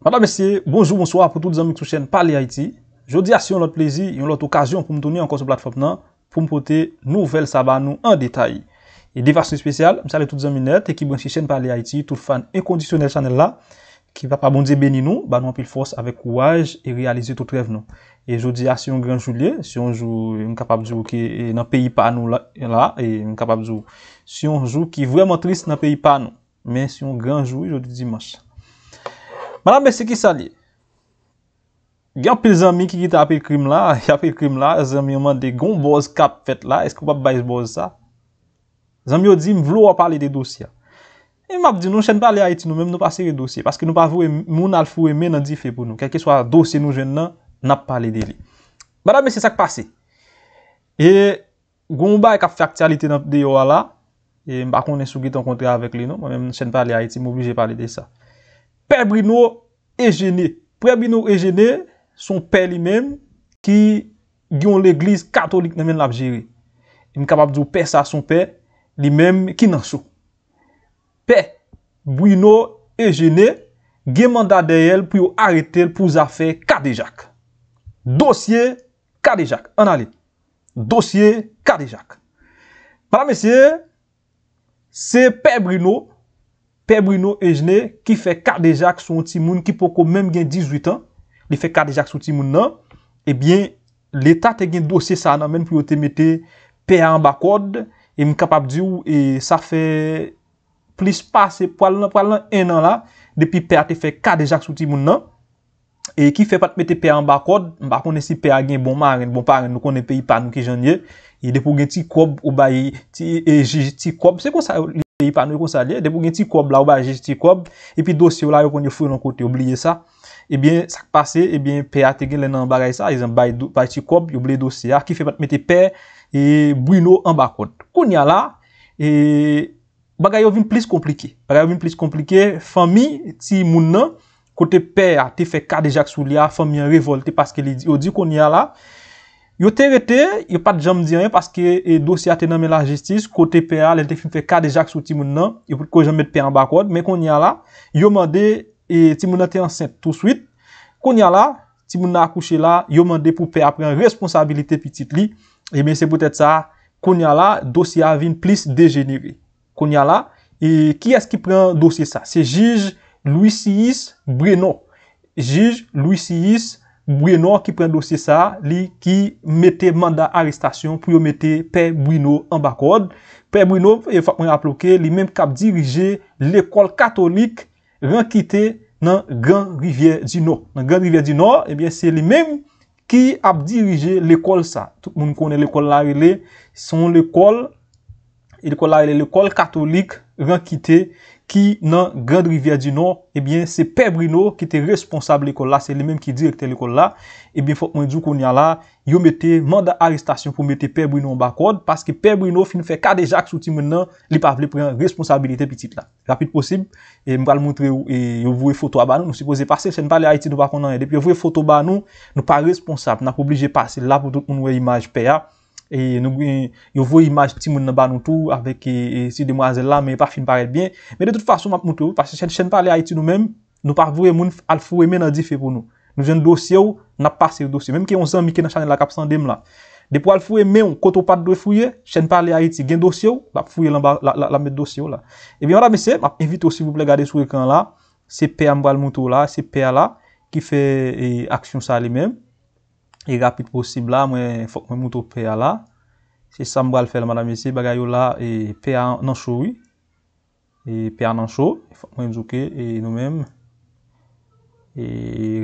Mata besye, bonjou, bonsoa pou tout zanmik sou chen pali Haiti Jodi asyon lot plezi, yon lot okajyon pou m touni anko sou platfop nan Pou m pote nouvel sa ban nou an detay E devasyon spesyal, m sali tout zanmik net Ekibon si chen pali Haiti, tout fan enkondisyonel chanel la Ki pa pa bondye beni nou, ban nou anpil fos avek kouaj E realize tout rev nou E jodi asyon gran joulie, syon jou m kapab djou ki nan peyi pa nou la E m kapab djou syon jou ki vreman trist nan peyi pa nou Men syon gran jou, jodi dimansh Bala mese ki sa li, gen apil zami ki gita apil krim la, apil krim la, zami yonman de gonboz kap fet la, eske wap bayzboz sa, zami yo di m vlo wap pale de dosya. E m ap di, non chen pale a iti nou, menm nou pa seri dosya, paske nou pa vwe moun al fwe men an di fe pou nou, keke swa dosye nou jen nan, nap pale non? de li. Bala mese sak pase, e gounba e kap faktyalite nan de yo wala, e m bakon en sou git an kontra avek li nou, menm chen pale a iti, m ouvi jep pale de sa. Pè Bruno Ejené. Pè Bruno Ejené, son pè li mèm ki gyon l'Eglise Katolik nan mèm l'Abjiri. M kabab djou pè sa son pè, li mèm ki nan sou. Pè Bruno Ejené, ge manda deyèl pou yo aretèl pou zafè KDJAK. Dosye KDJAK. An alè. Dosye KDJAK. Palame se, se Pè Bruno Ejené. Pe Bruno Ejene, ki fe kade jak sou ti moun, ki poko menm gen 18 an, li fe kade jak sou ti moun nan, ebyen, l'Etat te gen dosye sa nan men pou yo te mette pe a an bakod, e m kapap di ou, e sa fe plis pase, po alan, po alan, en an la, de pi pe a te fe kade jak sou ti moun nan, e ki fe pat mette pe a an bakod, m bako ne si pe a gen bon mare, bon pare, nou konen pe i pa nou ki janye, e depo gen ti kob ou bayi, ti, eji, ti kob, se kon sa yo? I pa nou yon konsalyen, de pou gen ti kob la, ou baye gen ti kob, epi dosye ou la yon kon yon foun yon kote, oubliye sa. Ebyen, sak pase, ebyen, pe a te gen lenen an bagay sa, ezen baye ti kob, oubliye dosye a, ki fe mette pe, e, brino an bakot. Kon yon la, e, bagay yon vin plis komplike. Bagay yon vin plis komplike, fami ti moun nan, kote pe a te fe kade jak sou li a, fami yon revolte, paske li di, yo di kon yon la, Yo te rete, yo pat jam di an, paske e dosya te nan men la jistis, kote PA, le te fin fe ka de jak sou ti moun nan, yo pou kon jan met PA an bakwad, men kon ya la, yo mande, e ti moun nan te ansen tout swit, kon ya la, ti moun nan akouche la, yo mande pou PA pren responsabilite pi titli, e men se potet sa, kon ya la, dosya vin plis degenere. Kon ya la, e ki as ki pren dosye sa? Se jige Louis Siyis Breno. Jige Louis Siyis Breno. Bruno ki pren dosye sa, li ki mette mandat arrestasyon pou yo mette Père Bruno an bakode. Père Bruno, yon e fap mwen ap loke, li menm kap dirije l'ekol katolik renkite nan Gran Rivier du Nord. Nan Gran Rivier du Nord, ebyen, eh se li menm ki ap dirije l'ekol sa. Tout mwen konen l'ekol la re le, son l'ekol, l'ekol la re le, l'ekol katolik renkite, Ki nan Grand Rivière du Nord, ebyen eh se Père Bruneau ki te responsable l'école la, se le mèm ki direkte l'école la, ebyen eh fòk mwen djou kon ya la, yo mette manda arrestasyon pou mette Père Bruneau an bakode, paske Père Bruneau fin fè kade Jacques Souti men nan li pa vle pre yon responsabilite pitit la. Rapide posib, e mwal mwontre yon vwe foto a ba nou, nou se pose passe, se npa le Haiti nou bako nan yede, epi yon vwe foto ba nou, nou pa responsable, nan pou blije passe la pou nou e imaj pe ya, E yo voy imaj ti moun nan ba nou tou Avèk e, e, si demwazèl la Mè pa fin parel bè Mè de tout fasyon map moutou Pase chen pa le Haiti nou mèm Nou pa vwe moun al fwe mè nan di fè pou nou Nou jen dosye ou nan pa se dosye Mèm ki yon zan mikè nan chanè la kapsandèm la Depo al fwe mè ou koto pat dwe fwe Chen pa le Haiti gen dosye ou Vap fwe lan ba la mè dosye ou la Evite ou si vouple gade sou ekan la Se pe ambal moutou la Se pe la ki fè aksyon sa li mèm E rapid posib la, mwen fok mwen moutou pe a la. Se sambo al fel madame se, bagay yo la, pe a nan chou. E pe a nan chou, fok mwen zouke, e nou men. E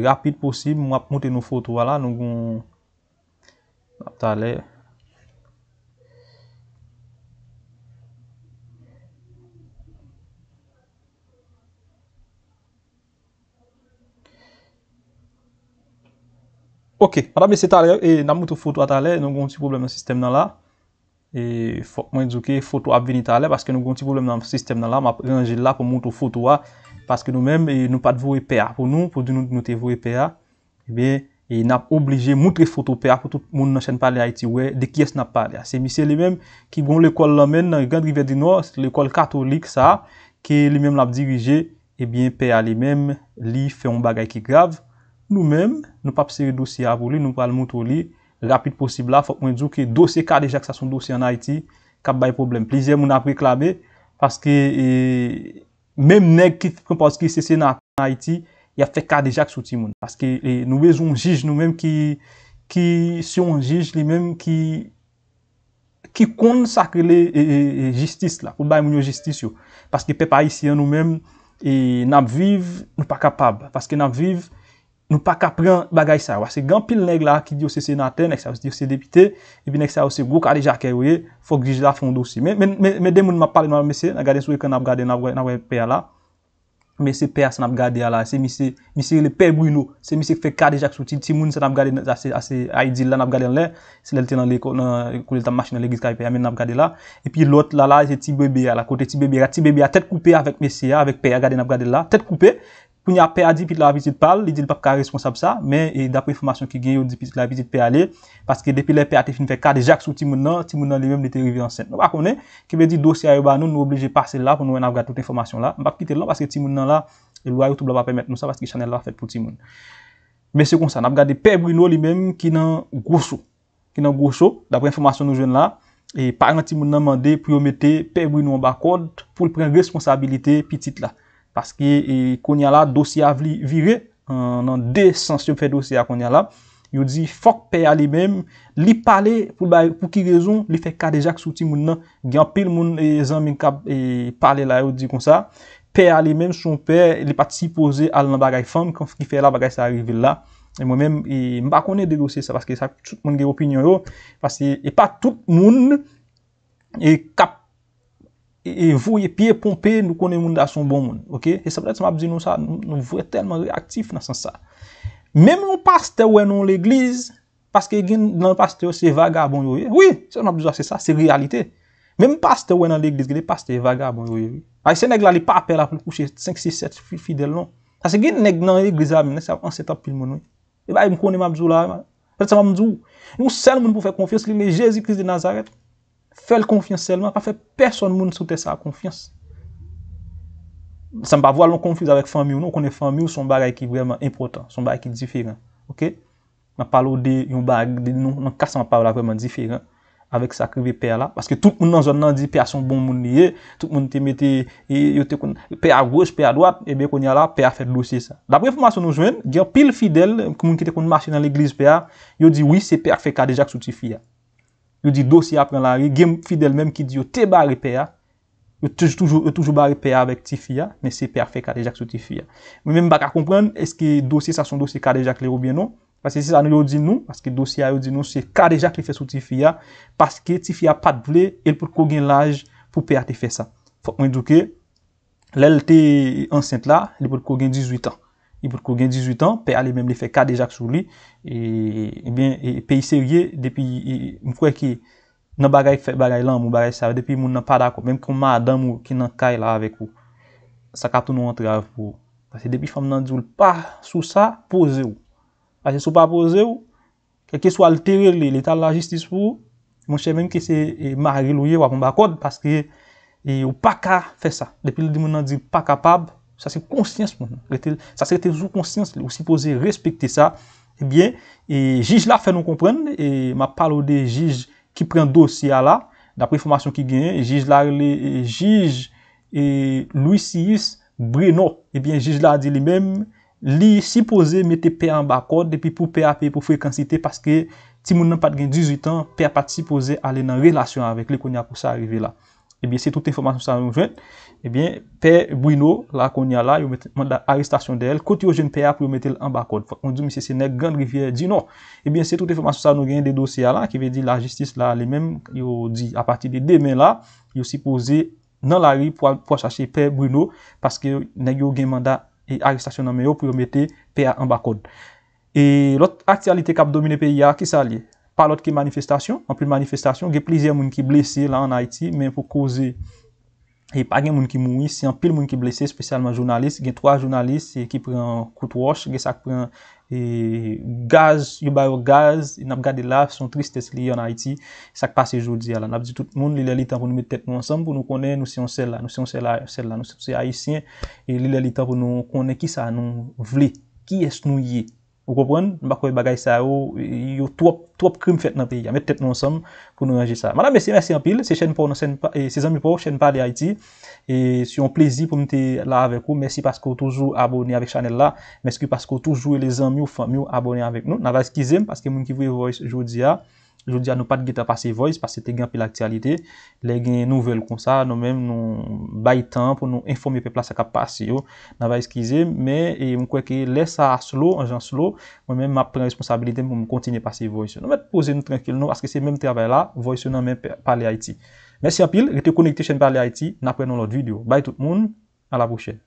rapid posib, mwen ap mouten nou fotou a la, nou mwen ap talè. Ok, madame se talè, e nan moun tou fotou atalè, nou goun ti problem nan sistem nan la. E fok mwen djouke, fotou ap veni talè, paske nou goun ti problem nan sistem nan la, mwen ap rengi la pou moun tou fotou a, paske nou men, nou pat vowe PA. Pou nou, pou di nou te vowe PA, e ben, e nap oblige moun tou foto PA, pou tout moun nan chen pale ha iti we, de kyes nan pale a. Se mi se li men, ki goun l'ekol la men nan Grand Rivier du Nord, l'ekol katolik sa, ki li men ap dirije, e eh ben PA li men, li fe yon bagay ki grav, Nou mèm, nou pap seri dosye avou li, nou pal moutou li, rapid posib la, fòk mwen djou ki dosye kade jak sa son dosye anay ti, kap bay problem. Plize moun ap reklame, paske mèm neg ki kompons ki sese nan akay anay ti, ya fek kade jak soti moun. Paske nou bezon jij nou mèm ki siyon jij li mèm ki ki konsakre le jistis la, pou bay moun yo jistis yo. Paske pep ayisyen nou mèm, e nap viv, nou pa kapab. Paske nap viv, Nou pa kapren bagay sa, wase gen pil neg la ki diyo se senate, nek sa wase diyo se depite, epi nek sa wase gok ade jak e we, fok grije la fond osi. Men den moun ma pale nou a mesye, nagade sou e ka nabgade nabwe pe a la, mesye pe a sa nabgade a la, se misye, misye le pe bruno, se misye fe kade jak sou, ti moun sa nabgade a se a idil la nabgade an le, se lel tenan le konan, kou lel tam machinan le grije ka e pe a men nabgade la, epi lot la la, se ti bebe a la, kote ti bebe a, ti bebe a, tet koupe avèk mesye a, avèk pe a, g Pou ny ap pe a di pit la vizit pal, li di li pap ka responsab sa, men, e dapre informasyon ki geyo, di pit la vizit pe ale, paske depi le pe a te fin fe kade jak sou ti moun nan, ti moun nan li menm li te revi ansen. Nan bak konen, ki ve di dosye a yo ba nou, nou obleje pa se la, pou nou en ap gade tout informasyon la, nan bak pite lan, paske ti moun nan la, e lwa yo tou blaba pa met nou sa, paske chanel la fet pou ti moun. Men se kon sa, nan ap gade pe brinou li menm, ki nan gosho, ki nan gosho, dapre informasyon nou jwen la, e paran ti moun nan mande, Paske e, konya la dosya vli vire, nan desansyon fe dosya konya la. Yo di fok pe alimem, li pale pou ki rezon, li fe kadejak souti moun nan. Gyan pil moun e zanmen kab e, pale la yo di kon sa. Pe alimem chonpe, li pa tipoze al nan bagay fam, konf ki fe la bagay sa rive la. E mwen men, mba konen de dosye sa, paske sa tout moun ge opinyon yo. Paske e pa tout moun, e kap. E vouye piye pompe, nou konen moun da son bon moun. Ok? E sa pwede sa mabdou nou sa, nou vouye telman reaktif nan san sa. Mem mou paste wè nan l'eglize, paske gen nan paste yo se vaga bon yo ye. Oui! Se mabdou yo se sa, se realite. Mem paste wè nan l'eglize, geni paste yo vaga bon yo ye. Ay se neg la li pape la pou kouche 5, 6, 7 fidel non. Ase gen neg nan l'eglize amine, se an setap pil moun wè. E ba, yon mou konen mabdou la. Pwede sa mabdou, yon mou sel moun pou fè konfyon se li mè Jezikris de Nazaret. Fèl konfiyans selman, pa fèl person moun sou te sa konfiyans. San pa vwa loun konfiz avèk fami ou, nou konen fami ou, son bagay ki vreman impotant, son bagay ki diferent. Ok? Nan palo de yon bag, nan kasan pa vwa vreman diferent, avèk sa krive pe ala. Paske tout moun nan zon nan di pe a son bon moun liye, tout moun te mette, e, pe a groj, pe a dwap, ebe konye ala, pe a fèl loche sa. Da preformasyon nou jwen, diyo pil fidel, moun ki te kon marchen nan l'iglis pe a, yo di oui se pe a fèk a deja k sou ti fiyan. Yo di dosye apren la ri, gen fidel menm ki di yo te bari pe a, yo toujou bari pe a vek ti fia, men se pe a fe kadejak sou ti fia. Mwen menm baka kompren, eske dosye sa son dosye kadejak le ou bien nou? Pase si sa nou yo di nou, aske dosye a yo di nou, se kadejak le fe sou ti fia, paske ti fia pat vle, el pot kogen laj pou pe a te fe sa. Fok mwen doke, lel te ansente la, el pot kogen 18 an. I pou te kou gen 18 an, pe ale mèm li fe kade jak sou li. E, e, e, e pe y serye, depi mkwe ki nan bagay lan mou, bagay sar, depi moun nan pa dakou. Mèm kon ma adam mou ki nan kay la avèk ou. Sa katou nou antre avè pou. Depi fòm nan di ou l pa sou sa, pose ou. Pajè sou pa pose ou, keke sou alterer li, li tal la jistis pou ou. Mwen chè mèm ki se marre lou ye wakon bakod, paske ou pa ka fe sa. Depi l di moun nan di ou pa kapabou. Sase konsyans moun, sase rete sou konsyans ou sipoze respekte sa, ebyen, eh jij la fe non kompren, ma palo de jij ki pren dosi ala, dapre informasyon ki genye, jij la li, jij Louis 6, Breno, ebyen, jij la di li men, li sipoze mette P en bakot, depi pou PAP pou frekansite, paske ti moun nan pat gen 18 an, P pat sipoze ale nan relasyon avek li konya pou sa arrive la. Ebyen, eh se tout informasyon sa yon jwen, ebyen, eh pe Bruno la kon ya la, yo mwen da arrestasyon de el, koti yo jwen pe a pou yo metel an bakod. Fak, on di mwen se se nek gand rivye di non. Ebyen, eh se tout informasyon sa nou gen de dosya la, ki ve di la justice la, le men yo di a pati de demen la, yo si pose nan la ri pou an chache pe Bruno, paske yo gen manda e arrestasyon nan men yo pou yo metel pe a an bakod. E lot aktialite kap domine pe ya, ki sa li? Palot ki manifestasyon, anpil manifestasyon, ge plizye moun ki blese la an Haiti men pou koze. E pa gen moun ki moun, si anpil moun ki blese, spesyalman jounalist, gen 3 jounalist ki pren koutouosh, gen sak pren gaz, yubay ou gaz, nap gade la, son tristes li an Haiti, sak pase joudzi. Nap di tout moun, li lali tanvo nou metet nou ansan pou nou konen nou siyon sel la, nou siyon sel la, nou siyon sel la. Nou sepse Aisien, li lali tanvo nou konen ki sa, nou vle, ki es nou ye. Vous comprenez Je ne sais pas si ça a eu trop de crimes faits dans le pays. Mettez tête ensemble pour nous ranger ça. Madame, merci, merci en pile. C'est Chaîne pour nous, c'est Zami pour Chaîne Haïti. Et c'est un plaisir pour nous être là avec vous. Merci parce que vous toujours abonné avec Channel là. Merci parce que vous toujours les amis ou familles abonné avec nous. N'avez pas parce que vous qui voulez voir aujourd'hui. jodi anou pat gita pase voice, pase te gen apil aktialite, le gen nouvel kon sa, nou men nou bay tan, pou nou informe pe plasa ka pase yo, nan va eskize, men, e mwen kweke lè sa aslo, anjan aslo, mwen men ma pren responsabilite mwen mwen kontine pase voice yo. Nou men pose nou tranquil nou, aske se menm te avay la, voice yo nan men pale Haiti. Mèsyan pil, rete konekte chen pale Haiti, nan prenen lout videyo. Bay tout moun, ala pou chen.